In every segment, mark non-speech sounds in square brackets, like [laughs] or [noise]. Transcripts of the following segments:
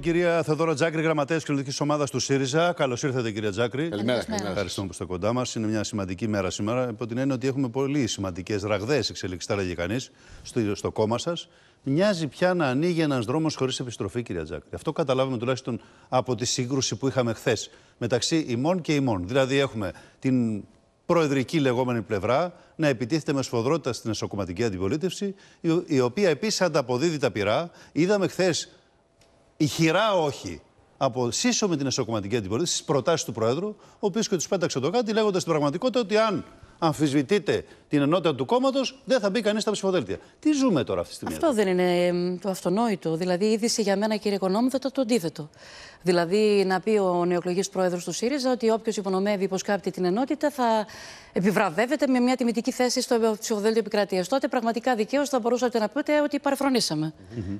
κυρία Θεδόρα Τζάκρη, γραμματέας κοινωνικής ομάδας του ΣΥΡΙΖΑ. Καλώς ήρθατε, κυρία Τζάκρη. Καλημέρα, καλημέρα. Ευχαριστούμε που είστε κοντά μας. Είναι μια σημαντική μέρα σήμερα. Υπό την έννοια ότι έχουμε πολύ σημαντικές ραγδαίες εξελίξεις, θα έλεγε κανείς, στο, στο κόμμα σας. Μοιάζει πια να ανοίγει ένας δρόμος χωρίς επιστροφή, κυρία Τζάκρη. Αυτό καταλάβουμε τουλάχιστον από τη σύγκρουση που είχαμε χθες μεταξύ ημών και ημών. Δηλαδή, έχουμε την προεδρική λεγόμενη πλευρά να επιτίθεται με σφοδρότητα στην εσωκομματική αντιπολίτευση, η οποία επίσης ανταποδίδει τα πειρά. Είδαμε χθες ηχηρά όχι από σύσσωμη την εσωκομματική αντιπολίτευση στις προτάσεις του Προέδρου, ο οποίος και τους πέταξε το κάτι, λέγοντας στην πραγματικότητα ότι αν αμφισβητείτε την ενότητα του κόμματος, δεν θα μπει κανείς στα ψηφοδέλτια. Τι ζούμε τώρα αυτή τη στιγμή. Αυτό δεν είναι το αυτονόητο. Δηλαδή, η είδηση για μένα, κύριε Κονόμου, θα ήταν το αντίθετο. Δηλαδή, να πει ο νεοκλογή πρόεδρος του ΣΥΡΙΖΑ ότι όποιος υπονομεύει, υποσκάπτει την ενότητα, θα επιβραβεύεται με μια τιμητική θέση στο ψηφοδέλτιο επικρατείας. Τότε πραγματικά δικαίως θα μπορούσατε να πείτε ότι παρεφρονήσαμε. Mm -hmm.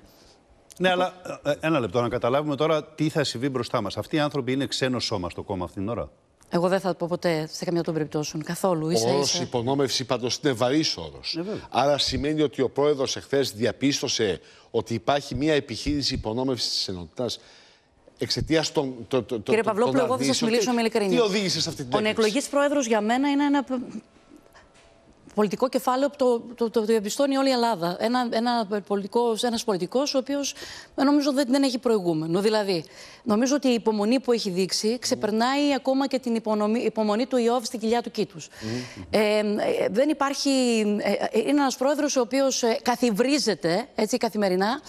Ναι, αλλά ε, ε, ένα λεπτό να καταλάβουμε τώρα τι θα συμβεί μπροστά μας. Αυτοί οι άνθρωποι είναι ξένο σώμα στο κόμμα αυτήν την ώρα. Εγώ δεν θα το πω ποτέ σε καμία των περιπτώσεων. Καθόλου. ο όρο υπονόμευσης πάντως είναι βαρύς όρος. Ναι, Άρα σημαίνει ότι ο πρόεδρος εχθές διαπίστωσε ότι υπάρχει μια επιχείρηση υπονόμευσης της ενότητας εξαιτίας των. Το, το, Κύριε Παυλόπουλο, εγώ θα σας μιλήσω με ειλικρίνεια. Τι οδήγησε σε αυτή την Ο εκλογής πρόεδρος για μένα είναι ένα πολιτικό κεφάλαιο που το, το, το, διαπιστώνει όλη η Ελλάδα. Ένα, ένα πολιτικός, ένας πολιτικός ο οποίος ε, νομίζω δεν, δεν έχει προηγούμενο. Δηλαδή, νομίζω ότι η υπομονή που έχει δείξει ξεπερνάει ακόμα και την υπομονή του Ιώβ στην κοιλιά του Κίτους. Mm-hmm. Ε, ε, δεν υπάρχει... Ε, είναι ένας πρόεδρος ο οποίος καθιβρίζεται έτσι, καθημερινά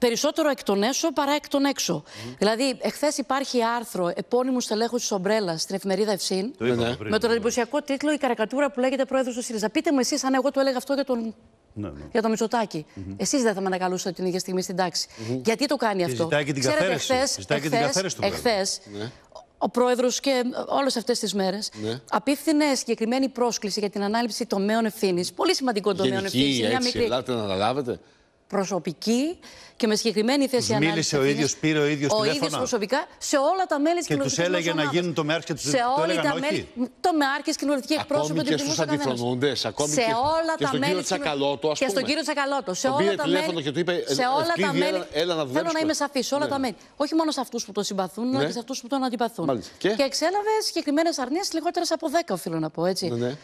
περισσότερο εκ των έσω παρά εκ των έξω. Mm. Δηλαδή, εχθές υπάρχει άρθρο επώνυμου στελέχου της Ομπρέλας στην εφημερίδα Ευσύν. Το ναι. με τον εντυπωσιακό τίτλο Η καρακατούρα που λέγεται Πρόεδρος του ΣΥΡΙΖΑ. Πείτε μου εσείς αν εγώ το έλεγα αυτό για τον ναι, ναι. Για το Μητσοτάκι. Mm-hmm. Εσείς δεν θα με ανακαλούσατε την ίδια στιγμή στην τάξη. Mm-hmm. Γιατί το κάνει αυτό. Ζητάει και την καθαίρεση. Ζητάει του Εχθές, ναι. ο πρόεδρος και όλες αυτές τις μέρες ναι. απίφθινε συγκεκριμένη πρόσκληση για την ανάληψη τομέων ευθύνης. Πολύ σημαντικό τομέων ευθύνη. μικρή. ελάτε να αναλάβετε προσωπική και με συγκεκριμένη θέση ανάλυση. Μίλησε ο ίδιος, πήρε ο ίδιος τηλέφωνα. Ο ίδιος προσωπικά σε όλα τα μέλη της εκπρόσωπη. Και τους έλεγε να γίνουν το ΜΕΑΡΚ και τους Σε όλα τα μέλη. Το ΜΕΑΡΚ και κοινοβουλευτική εκπρόσωπο Ακόμη και στους αντιφρονούντε, ακόμη και, όλα στον κύριο Τσακαλώτο. Και στον κύριο Τσακαλώτο. Σε όλα τα μέλη. Και του είπε, σε ε, όλα ε, τα μέλη. Θέλω να είμαι σαφή. Σε όλα ναι. τα μέλη. Όχι μόνο σε αυτούς που τον συμπαθούν, αλλά ναι. και σε αυτούς που τον αντιπαθούν. Και εξέλαβε συγκεκριμένες αρνίες λιγότερες από 10, οφείλω να πω έτσι. Ναι,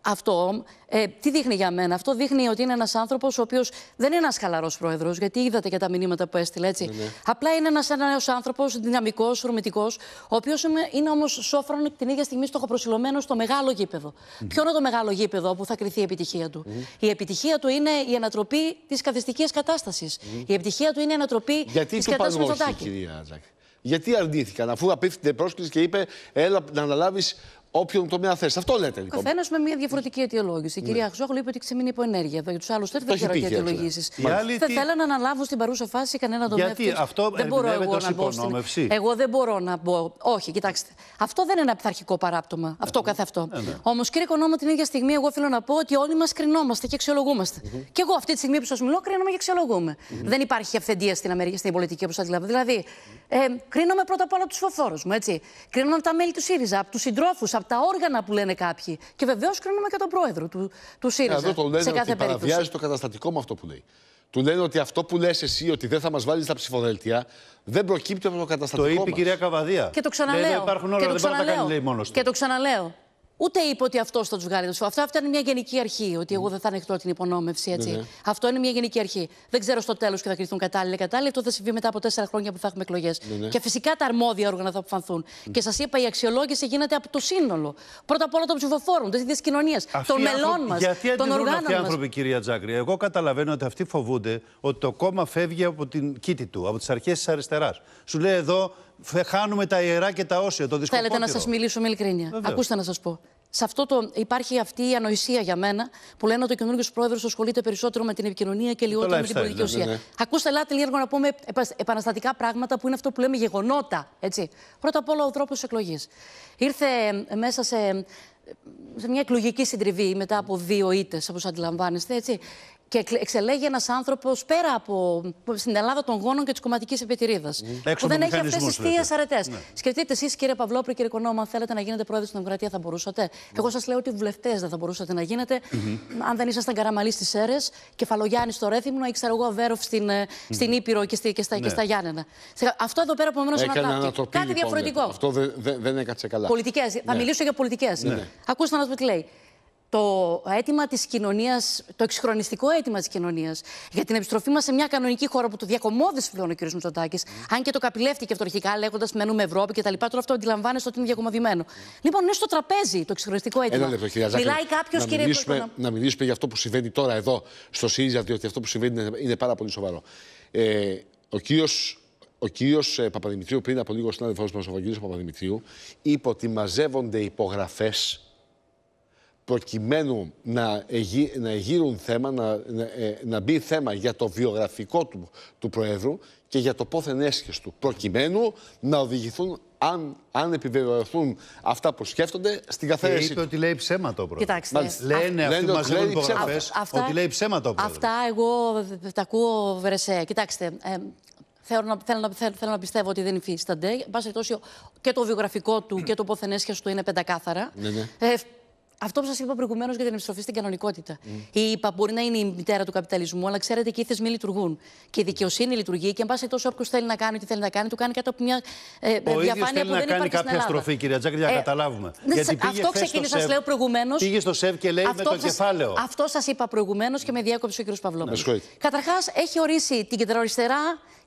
αυτό ε, τι δείχνει για μένα. Αυτό δείχνει ότι είναι ένας άνθρωπος ο οποίος δεν είναι ένας χαλαρός πρόεδρος, γιατί είδατε και τα μηνύματα που έστειλε έτσι. Ναι, ναι. Απλά είναι ένας νέος άνθρωπος, δυναμικός, ορμητικός, ο οποίος είναι όμως σόφρον την ίδια στιγμή στοχοπροσιλωμένο στο μεγάλο γήπεδο. Ποιο είναι το μεγάλο γήπεδο που θα κρυθεί η επιτυχία του. Η επιτυχία του είναι η ανατροπή της καθιστικής κατάστασης. Η επιτυχία του είναι η ανατροπή τη κατάσταση του κυρία Γιατί αρνήθηκαν, αφού απίφθηκε πρόσκληση και είπε, έλα να αναλάβεις Όποιον τομέα θες. Αυτό λέτε λοιπόν. Καθένας με μια διαφορετική ναι. αιτιολόγηση. Η ναι. κυρία Αξόγλου είπε ότι ξεμείνει υπό ενέργεια. Για τους άλλους δεν ξέρω τι αιτιολογήσει. Δεν θέλω να αναλάβω στην παρούσα φάση κανένα τομέα. Γιατί αυτό δεν μπορώ εγώ να μπω. Στην... Εγώ δεν μπορώ να μπω. Όχι, κοιτάξτε. Αυτό δεν είναι ένα πειθαρχικό παράπτωμα. αυτό ε, ναι. καθ' αυτό. Ε, ναι. Όμως, κύριε Κονόμο, την ίδια στιγμή εγώ θέλω να πω ότι όλοι μας κρινόμαστε και αξιολογούμαστε. Και εγώ αυτή τη στιγμή που σας μιλώ κρίνομαι και αξιολογούμε. Δεν υπάρχει αυθεντία στην Αμερική στην πολιτική όπως αντιλαμβάνω. Δηλαδή, ε, κρίνομαι πρώτα απ' όλα τους φοφόρου μου. Κρίνομαι τα μέλη του ΣΥΡΙΖΑ, από τους συντρόφους, τα όργανα που λένε κάποιοι. Και βεβαίως κρίνουμε και τον πρόεδρο του, του ε, ΣΥΡΙΖΑ. Εδώ το λένε σε κάθε ότι παραβιάζει το καταστατικό με αυτό που λέει. Του λένε ότι αυτό που λες εσύ ότι δεν θα μας βάλεις στα ψηφοδέλτια δεν προκύπτει από το καταστατικό. Το είπε η κυρία Καβαδία. Και το ξαναλέω. Λέει, υπάρχουν όλα, δεν να τα κάνει, λέει, μόνος του. Και το ξαναλέω. Ούτε είπε ότι αυτός θα τους βγάλει Αυτό, αυτό είναι μια γενική αρχή. Ότι εγώ δεν θα ανεχτώ την υπονόμευση. Έτσι. Ναι, ναι. Αυτό είναι μια γενική αρχή. Δεν ξέρω στο τέλος και θα κρυθούν κατάλληλοι κατάλληλοι. Αυτό θα συμβεί μετά από τέσσερα χρόνια που θα έχουμε εκλογές. Ναι, ναι, και φυσικά τα αρμόδια όργανα θα αποφανθούν. Και σας είπα, η αξιολόγηση γίνεται από το σύνολο. Πρώτα απ' όλα των ψηφοφόρων, της ίδιας κοινωνίας, των μελών μας, των οργάνων Αυτοί οι άνθρωποι, κυρία Τζάκρη, εγώ καταλαβαίνω ότι αυτοί φοβούνται ότι το κόμμα φεύγει από την κήτη του, από τις αρχές της αριστεράς. Σου λέει εδώ χάνουμε τα ιερά και τα όσια. Το Θέλετε να σας μιλήσω με ειλικρίνεια. Ακούστε να σας πω. Σε αυτό το, υπάρχει αυτή η ανοησία για μένα που λένε ότι ο καινούργιος πρόεδρος ασχολείται περισσότερο με την επικοινωνία και λιγότερο με την πολιτική δηλαδή, ουσία. Ναι. Ακούστε, ελάτε λίγο να πούμε επαναστατικά πράγματα που είναι αυτό που λέμε γεγονότα. Έτσι. Πρώτα απ' όλα ο τρόπος εκλογής. Ήρθε μέσα σε σε μια εκλογική συντριβή μετά από δύο ήττες, όπως αντιλαμβάνεστε, έτσι, και εξελέγει ένας άνθρωπος πέρα από. στην Ελλάδα των γόνων και της κομματικής επιτηρίδα. Mm. Που δεν έχει αυτές τις θείες αρετές. Ναι. Σκεφτείτε εσείς, κύριε Παυλόπουλο, κύριε Κονόμα, αν θέλετε να γίνετε πρόεδρο στην Δημοκρατία, θα μπορούσατε. Mm. Εγώ σας λέω ότι βουλευτές δεν θα μπορούσατε να γίνετε. Mm -hmm. Αν δεν ήσασταν καραμαλή στις αίρες, κεφαλογιάννη στο Ρέθιμνο, ή ξέρω εγώ, Βέροφ στην, mm. στην Ήπειρο και, στη, και, στα, ναι. και στα Γιάννενα. Αυτό εδώ πέρα να ανατράπτει. Κάτι διαφορετικό. Αυτό δεν έκατσε καλά. Πολιτικές. Θα ναι. μιλήσω για πολιτικές. Ναι. Ακούστε να σα πω τι λέει το αίτημα της κοινωνίας, το εξυγχρονιστικό αίτημα της κοινωνίας για την επιστροφή μας σε μια κανονική χώρα που το διακομόδησε πλέον ο κ. Μητσοτάκης, mm. αν και το καπηλεύτηκε αυτορχικά λέγοντας μένουμε Ευρώπη κτλ. Τώρα αυτό αντιλαμβάνεστε ότι είναι διακομωδημένο. Mm. Λοιπόν, είναι στο τραπέζι το εξυγχρονιστικό αίτημα. Ένα λεπτό, κυρία Μιλάει κάποιος, κύριε μιλήσουμε, να... να μιλήσουμε για αυτό που συμβαίνει τώρα εδώ στο ΣΥΡΙΖΑ, διότι αυτό που συμβαίνει είναι πάρα πολύ σοβαρό. Ε, ο κύριος ο κύριος ε, Παπαδημητρίου, πριν από λίγο συνάδελφός μας, ο Παπαδημητρίου, είπε ότι μαζεύονται υπογραφές προκειμένου να, γίνουν να θέμα, να, να, ε, να, μπει θέμα για το βιογραφικό του, του Προέδρου και για το πόθεν έσχες του, προκειμένου να οδηγηθούν αν, αν επιβεβαιωθούν αυτά που σκέφτονται στην καθαίρεση. Και είπε ότι λέει ψέματα ο πρόεδρο. Κοιτάξτε. Λένε αυτοί που υπογραφές αυτά, ότι λέει ψέματα ο πρόεδρο. Αυτά εγώ τα ακούω βερεσέ. Κοιτάξτε. Ε, Θέλω να, θέλω, να, θέλω να πιστεύω ότι δεν υφίστανται. Πάσε τόσο και το βιογραφικό του και το ποθενέσχεσαι του είναι πεντακάθαρα. Ναι, ναι. Ε, αυτό που σας είπα προηγουμένως για την επιστροφή στην κανονικότητα. Η ΕΠΑ μπορεί να είναι η μητέρα του καπιταλισμού, αλλά ξέρετε και οι θεσμοί λειτουργούν. Και η δικαιοσύνη λειτουργεί. Και αν πάση τόσο όποιος θέλει να κάνει, τι θέλει να κάνει, του κάνει κάτω από μια ε, Ο διαφάνεια ίδιος θέλει που να κάνει κάποια στροφή, κυρία Τζάκη, για να ε, καταλάβουμε. Ναι, Γιατί πήγε αυτό ξεκίνησα, σα λέω προηγουμένως. Πήγε στο ΣΕΒ και λέει με το κεφάλαιο. Αυτό σας είπα προηγουμένως και με διάκοψε ο κ. Παυλόπουλο. Καταρχάς, έχει ορίσει την κεντροαριστερά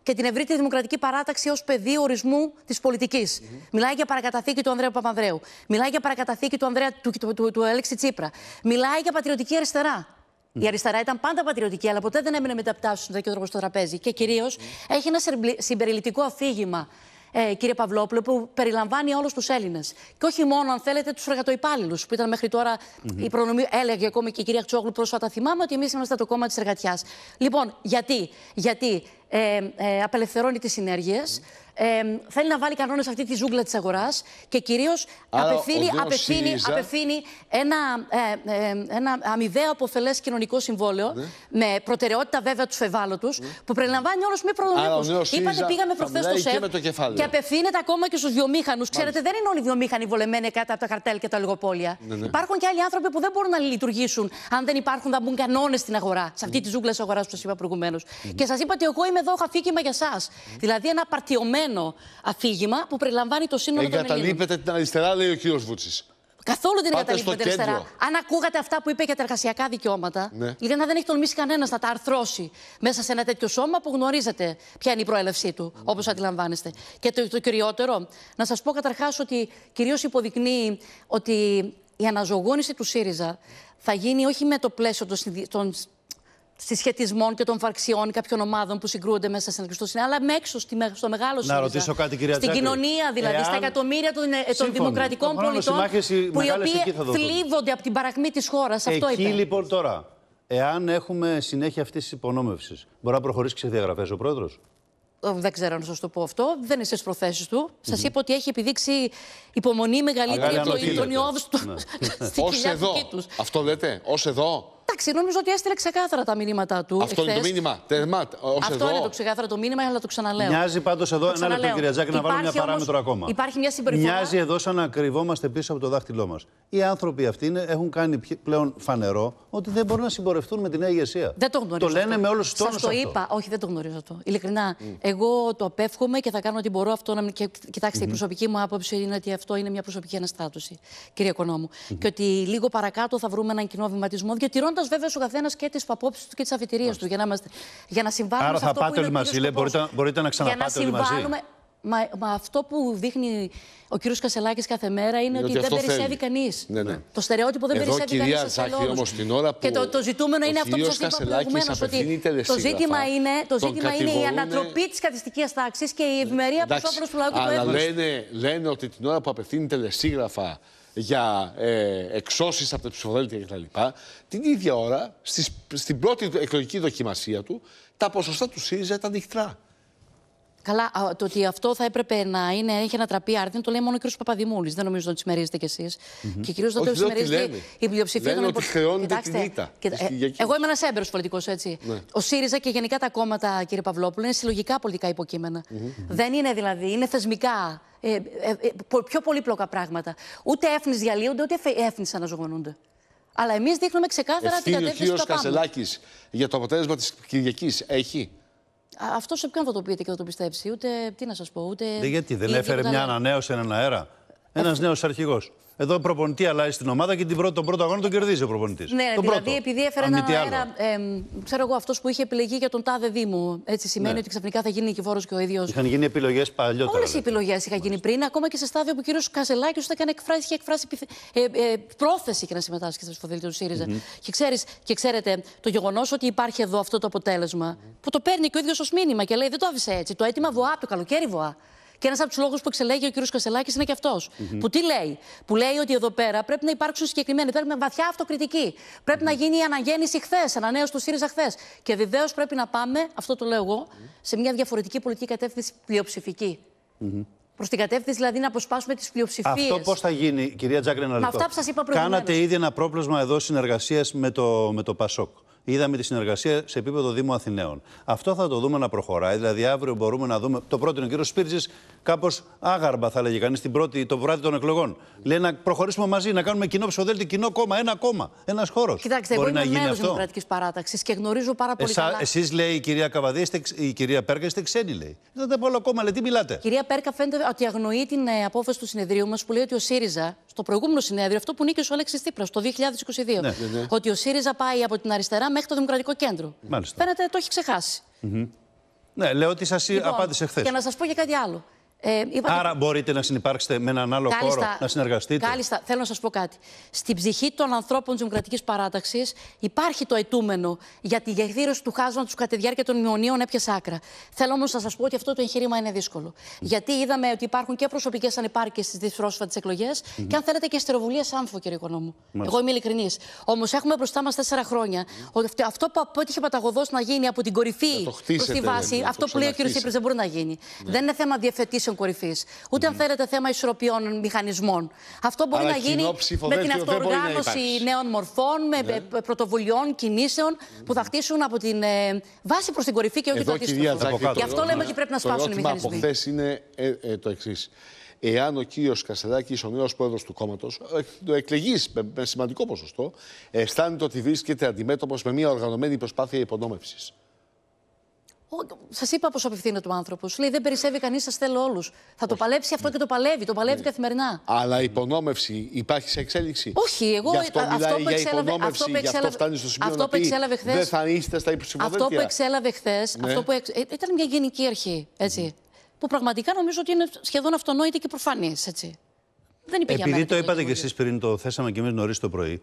και την ευρύτερη δημοκρατική παράταξη ως πεδίο ορισμού της πολιτικη Μιλάει για παρακαταθήκη του Ανδρέα Παπανδρέου. Μιλάει για παρακαταθήκη του, Ανδρέα, του, του, του, του Τσίπρα. Μιλάει για πατριωτική αριστερά. Η αριστερά ήταν πάντα πατριωτική, αλλά ποτέ δεν έμεινε μεταπτάσσου στον τέτοιο τρόπο στο τραπέζι. Και κυρίως έχει ένα συμπεριλητικό αφήγημα, ε, κύριε Παυλόπουλο, που περιλαμβάνει όλους τους Έλληνες. Και όχι μόνο, αν θέλετε, τους εργατοϊπάλληλους, που ήταν μέχρι η προνομία, Έλεγε ακόμη και η κυρία Τσόγλου πρόσφατα, θυμάμαι ότι εμείς είμαστε το κόμμα της εργατιάς. Λοιπόν, γιατί, γιατί ε, ε, απελευθερώνει τις συνέργειες. Ε, θέλει να βάλει κανόνες αυτή τη ζούγκλα της αγοράς και κυρίως απευθύνει, απευθύνει, απευθύνει, ένα, ε, ε, ένα αμοιβαίο αποφελές κοινωνικό συμβόλαιο ναι. με προτεραιότητα βέβαια τους ευάλωτου ναι. που περιλαμβάνει όλους μη προνομικού. Είπατε, πήγαμε προχθές στο ΣΕΠ και, απευθύνεται ακόμα και στους βιομήχανους. Ξέρετε, δεν είναι όλοι οι βιομήχανοι βολεμένοι κάτω από τα καρτέλ και τα λιγοπόλια. Ναι, ναι, υπάρχουν και άλλοι άνθρωποι που δεν μπορούν να λειτουργήσουν αν δεν υπάρχουν να μπουν κανόνες στην αγορά, σε αυτή τη ζούγκλα της αγοράς που σας είπα προηγουμένως. Και σας είπα ότι εγώ είμαι εδώ έχω αφήγημα για εσά. Δηλαδή ένα απαρτιωμένο αφήγημα που περιλαμβάνει το σύνολο των Ελλήνων. Εγκαταλείπετε την αριστερά, λέει ο κύριος Βούτσης. Καθόλου δεν εγκαταλείπεται την αριστερά. Αν ακούγατε αυτά που είπε για τα εργασιακά δικαιώματα, ναι. να δεν έχει τολμήσει κανένας να τα αρθρώσει μέσα σε ένα τέτοιο σώμα που γνωρίζετε ποια είναι η προέλευσή του, mm. Ναι. όπως αντιλαμβάνεστε. Και το, το κυριότερο, να σας πω καταρχάς ότι κυρίως υποδεικνύει ότι η αναζωογόνηση του ΣΥΡΙΖΑ θα γίνει όχι με το πλαίσιο των, συσχετισμών και των φαρξιών κάποιων ομάδων που συγκρούονται μέσα στην Ελλάδα. αλλά με έξω στο μεγάλο σύνολο Να ρωτήσω κάτι, κυρία Στην κοινωνία δηλαδή, στα εκατομμύρια των, ε, των δημοκρατικών πολιτών που οι οποίοι θλίβονται από την παρακμή της χώρας. Αυτό Εκεί λοιπόν τώρα, εάν έχουμε συνέχεια αυτής της υπονόμευσης, μπορεί να προχωρήσει και σε διαγραφές ο πρόεδρος. Ε, δεν ξέρω να σας το πω αυτό. Δεν είναι στις προθέσεις του. mm Σας είπα ότι έχει επιδείξει υπομονή μεγαλύτερη από τον του ναι. [laughs] στην τους. Αυτό λέτε, ως εδώ. Εντάξει, νομίζω ότι έστειλε ξεκάθαρα τα μηνύματά του. Αυτό εχθές. είναι το μήνυμα. Τερμά, Αυτό εδώ. είναι το ξεκάθαρο το μήνυμα, αλλά το ξαναλέω. Μοιάζει πάντως εδώ, ένα λεπτό, κυρία Τζάκη, να βάλω μια παράμετρο όμως, ακόμα. Υπάρχει μια συμπεριφορά. Μοιάζει εδώ σαν να κρυβόμαστε πίσω από το δάχτυλό μας. Οι άνθρωποι αυτοί είναι, έχουν κάνει πλέον φανερό ότι δεν μπορούν να συμπορευτούν με την νέα ηγεσία. Δεν το γνωρίζω. Το λένε αυτό. με όλους τους τόνου. Σα το είπα. Αυτό. Όχι, δεν το γνωρίζω αυτό. Ειλικρινά, mm. εγώ το απέφχομαι και θα κάνω ό,τι μπορώ αυτό να μην. Κοιτάξτε, η προσωπική μου άποψη είναι ότι αυτό είναι μια προσωπική αναστάτωση, κύριε Κονόμου. Και ότι λίγο παρακάτω θα βρούμε έναν κοινό βηματισμό διατηρώντας Σεβόμενο βέβαια ο καθένας και τις απόψεις του και τις αφιτηρίε του. Για να, είμαστε, για να συμβάλλουμε Άρα σε αυτό θα πάτε όλοι μαζί. Λέει, μπορείτε, μπορείτε να ξαναπάτε όλοι μαζί. Μα, μα, αυτό που δείχνει ο κύριος Κασελάκης κάθε μέρα είναι, ότι, δεν περισσεύει κανείς. Ναι, ναι. Το στερεότυπο δεν περισσεύει κανεί. Κυρία Ζάχη, όμως την ώρα που. Και το, το ζητούμενο είναι αυτό που σα είπα προηγουμένω. Ότι το ζήτημα είναι, το ζήτημα είναι η ανατροπή της κατηστική τάξης και η ευημερία προς όφελο του λαού και του Αλλά λένε, λένε ότι την ώρα που απευθύνει τελεσίγραφα για ε, εξώσεις από τα ψηφοδέλτια κτλ. Την ίδια ώρα, στις, στην πρώτη εκλογική δοκιμασία του, τα ποσοστά του ΣΥΡΙΖΑ ήταν νυχτρά. Καλά, το ότι αυτό θα έπρεπε να είναι, έχει ανατραπεί άρθρο, το λέει μόνο ο κ. Παπαδημούλης. Δεν νομίζω ότι συμμερίζετε κι εσείς. Mm-hmm. Και κυρίως το συμμερίζεται η πλειοψηφία των υπο... χρεώνεται η ήττα. Εγώ είμαι ένας έμπερο πολιτικός, έτσι. Ναι. Ο ΣΥΡΙΖΑ και γενικά τα κόμματα, κύριε Παυλόπουλο, είναι συλλογικά πολιτικά υποκείμενα. Mm-hmm. Δεν είναι δηλαδή, είναι θεσμικά. Ε, ε, ε, πιο πολύπλοκα πράγματα. Ούτε έφνης διαλύονται, ούτε έφνης αναζωογονούνται. Αλλά εμείς δείχνουμε ξεκάθαρα την κατεύθυνση Ο κ. Κασελάκης για το αποτέλεσμα της Κυριακής έχει. Αυτό σε ποιον θα το πείτε και θα το πιστέψει, ούτε τι να σας πω, ούτε. Δεν γιατί δεν έφερε μια ανανέωση έναν αέρα. Ένας νέος αρχηγός. Εδώ προπονητή αλλάζει την ομάδα και την πρώτη, τον πρώτο αγώνα τον κερδίζει ο προπονητής. Ναι, τον δηλαδή πρώτο. επειδή έφερε ένα. ένα ε, ξέρω εγώ, αυτός που είχε επιλεγεί για τον τάδε Δήμο. Έτσι σημαίνει ναι. ότι ξαφνικά θα γίνει νικηφόρο και ο ίδιος. Είχαν γίνει επιλογές παλιότερα. Όλες οι δηλαδή. επιλογές είχαν γίνει πριν, ακόμα και σε στάδιο που ο κύριος Κασελάκης όταν εκφράσει, είχε εκφράσει ε, ε, πρόθεση και να συμμετάσχει στα σφοδελτία του ΣΥΡΙΖΑ. Mm -hmm. Και, ξέρεις, και ξέρετε, το γεγονός ότι υπάρχει εδώ αυτό το αποτέλεσμα που το παίρνει και ο ίδιος ως μήνυμα και λέει δεν το άφησε έτσι. Το έτοιμα βοά, το καλοκαίρι βοά. Και ένας από τους λόγους που εξελέγει ο κ. Κασελάκης είναι και αυτο Που τι λέει, που λέει ότι εδώ πέρα πρέπει να υπάρξουν συγκεκριμένοι. Πρέπει να βαθιά Πρέπει να γίνει η αναγέννηση χθες, ανανέωση του ΣΥΡΙΖΑ χθες. Και βεβαίως πρέπει να πάμε, αυτό το λέω εγώ, σε μια διαφορετική πολιτική κατεύθυνση πλειοψηφική. Mm-hmm. Προς την κατεύθυνση δηλαδή να αποσπάσουμε τις πλειοψηφίες. Αυτό πώς θα γίνει, κυρία Τζάκρη, να Αυτά είπα Κάνατε ήδη ένα πρόπλεσμα εδώ συνεργασίας με με το ΠΑΣΟΚ είδαμε τη συνεργασία σε επίπεδο Δήμου Αθηναίων. Αυτό θα το δούμε να προχωράει. Δηλαδή, αύριο μπορούμε να δούμε. Το πρώτο είναι ο κύριος Σπίρτζης, κάπως άγαρμα θα λέγει κανείς το βράδυ των εκλογών. Λέει να προχωρήσουμε μαζί, να κάνουμε κοινό ψηφοδέλτιο, κοινό κόμμα, ένα κόμμα, ένας χώρος. Κοιτάξτε, Μπορεί εγώ είμαι μέλο Δημοκρατικής Παράταξης και γνωρίζω πάρα πολύ Εσά, καλά. Εσείς, λέει η κυρία Καβαδία, η κυρία Πέρκα, είστε ξένοι, λέει. Δεν από άλλο κόμμα, λέει, τι μιλάτε. Κυρία Πέρκα, φαίνεται ότι αγνοεί την ε, απόφαση του συνεδρίου μας που λέει ότι ο ΣΥΡΙΖΑ στο προηγούμενο συνέδριο, αυτό που νίκησε ο Αλέξης Τσίπρα το 2022. Ναι, ναι, ναι. Ότι ο ΣΥΡΙΖΑ πάει από την αριστερά μέχρι το Δημοκρατικό Κέντρο. Μάλιστα. Φαίνεται το έχει Ναι, λέω ότι σας λοιπόν, απάντησε χθες. Και να σας πω και κάτι άλλο. Ε, είπατε... Άρα μπορείτε να συνεπάρξετε με έναν άλλο κάλιστα, χώρο, να συνεργαστείτε. Κάλιστα, θέλω να σας πω κάτι. Στην ψυχή των ανθρώπων της Δημοκρατικής Παράταξης υπάρχει το αιτούμενο για τη γεφύρωση του χάσματος κατά τη διάρκεια των μειονίων έπιασε άκρα. Θέλω όμως να σας πω ότι αυτό το εγχείρημα είναι δύσκολο. Γιατί είδαμε ότι υπάρχουν και προσωπικές ανεπάρκειες στις πρόσφατες εκλογές mm. και αν θέλετε και στεροβουλίες άμφο, κύριε Οικονόμου. Εγώ είμαι ειλικρινής. Όμως έχουμε μπροστά μας τέσσερα χρόνια ότι αυτό που απέτυχε παταγωδός να γίνει από την κορυφή προς τη δηλαδή, βάση, αυτό που λέει ο κ. Σύπρε δεν μπορεί να γίνει. Ναι. Δεν είναι θέμα διευθετήσεων κορυφής. Ούτε, mm αν θέλετε, θέμα ισορροπιών μηχανισμών. Αυτό μπορεί να γίνει με την αυτοοργάνωση νέων μορφών, με ναι. πρωτοβουλειών, κινήσεων που θα χτίσουν από την ε, βάση προς την κορυφή και όχι το αντίστοιχο. Γι' αυτό λέμε ότι πρέπει να σπάσουν οι μηχανισμοί. Ε, ε, το από χθε είναι το εξής. Εάν ο κύριος Κασεδάκη, ο νέος πρόεδρος του κόμματος, ε, το εκλεγείς με, με σημαντικό ποσοστό, αισθάνεται ότι βρίσκεται αντιμέτωπος με μια οργανωμένη προσπάθεια υπονόμευσης. Σας είπα πώ απευθύνεται ο άνθρωπος. Λέει: Δεν περισσεύει κανείς, σας θέλω όλους. Θα το παλέψει αυτό ναι. και το παλεύει. Το παλεύει ναι. καθημερινά. Αλλά υπονόμευση υπάρχει σε εξέλιξη. Όχι, εγώ Γι αυτό, αυτό που εξέλαβε. στο ναι. αυτό που εξέλαβε χθε. Δεν θα είστε στα Αυτό που εξέλαβε χθες. Ήταν μια γενική αρχή. Έτσι, Που πραγματικά νομίζω ότι είναι σχεδόν αυτονόητη και προφανής. Δεν υπήρχε Επειδή το είπατε κι εσείς πριν, το θέσαμε κι εμείς νωρίς το πρωί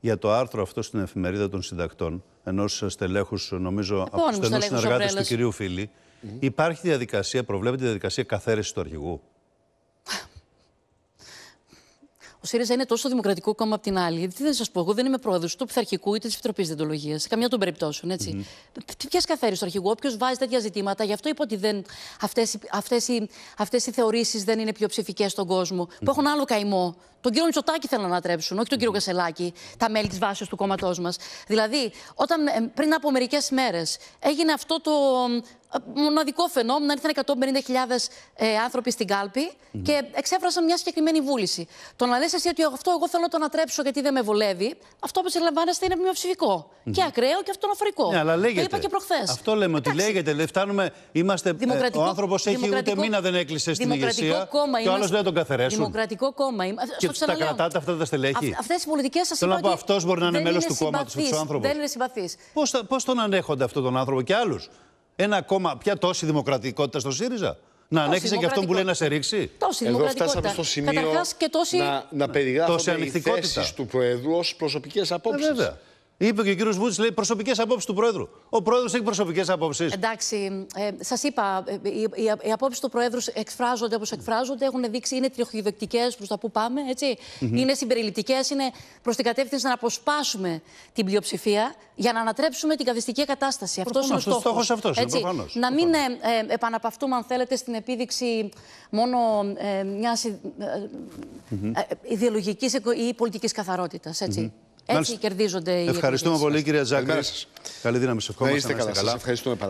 για το άρθρο αυτό στην εφημερίδα των συντακτών ενός στελέχους, νομίζω, από στενού συνεργάτες του κυρίου Φίλη, υπάρχει διαδικασία, προβλέπεται διαδικασία καθαίρεσης του αρχηγού ο ΣΥΡΙΖΑ είναι τόσο δημοκρατικό κόμμα από την άλλη. Γιατί δεν σας πω, εγώ δεν είμαι πρόεδρος του πειθαρχικού ή της Επιτροπής Διεντολογία. Σε καμιά των περιπτώσεων, έτσι. Mm-hmm. Ποια καθαίρεις του αρχηγού, όποιος βάζει τέτοια ζητήματα. Γι' αυτό είπα ότι αυτέ αυτές οι, αυτές οι θεωρήσεις δεν είναι πιο ψηφικές στον κοσμο Που έχουν άλλο καημό. Τον κύριο Μητσοτάκη θέλουν να ανατρέψουν, όχι τον κύριο Κασελάκη, τα μέλη της βάσης του κόμματός μας. Δηλαδή, όταν ε, πριν από μερικές μέρες έγινε αυτό το, ε, μοναδικό φαινόμενο. Ήρθαν 150.000 ε, άνθρωποι στην κάλπη και εξέφρασαν μια συγκεκριμένη βούληση. Το να λες εσύ ότι αυτό εγώ θέλω να το ανατρέψω γιατί δεν με βολεύει, αυτό που συλλαμβάνεστε είναι μειοψηφικό. Mm. Και ακραίο και αυτονοφορικό. Ναι, αλλά Το είπα και προχθές. Αυτό λέμε ότι λέγεται. Φτάνουμε, είμαστε, ε, ο άνθρωπος έχει ούτε μήνα δεν έκλεισε στην ηγεσία. Κόμμα, και ο άλλος δεν τον καθαρέσουν. Δημοκρατικό κόμμα. Και τα κρατάτε αυτά τα στελέχη. Αυτές οι πολιτικές σας Θέλω να πω αυτός μπορεί να είναι μέλο του κόμματος Δεν είναι Πώ τον ανέχονται αυτόν τον άνθρωπο και άλλους ένα κόμμα, Πια τόση δημοκρατικότητα στο ΣΥΡΙΖΑ. Να ανέχεσαι και αυτόν που λέει να σε ρίξει. Τόση Εδώ φτάσαμε στο σημείο και τόση... να, να περιγράφονται οι θέσεις του Προέδρου ως προσωπικές απόψεις. Ε, βέβαια. Είπε και ο κύριος Βούτση, λέει προσωπικές απόψεις του Πρόεδρου. Ο Πρόεδρος έχει προσωπικές απόψεις. Εντάξει, ε, σας είπα, ε, οι, οι, οι απόψεις του Πρόεδρου εκφράζονται όπως εκφράζονται, έχουν δείξει είναι τριοχιδεκτικές προς τα που πάμε, Είναι συμπεριληπτικές, είναι προς την κατεύθυνση να αποσπάσουμε την πλειοψηφία για να ανατρέψουμε την καθιστική κατάσταση. Αυτός είναι ο στόχο. αυτό. Να μην ε, ε, επαναπαυτούμε, αν θέλετε, στην επίδειξη μόνο ε, μιας ε, ε, ιδεολογική ή πολιτικής έτσι Μάλιστα. κερδίζονται οι Ευχαριστούμε πολύ, κυρία Τζάκα. Καλή δύναμη σε ευχόμαστε. Να είστε καλά. Σας ευχαριστούμε πάρα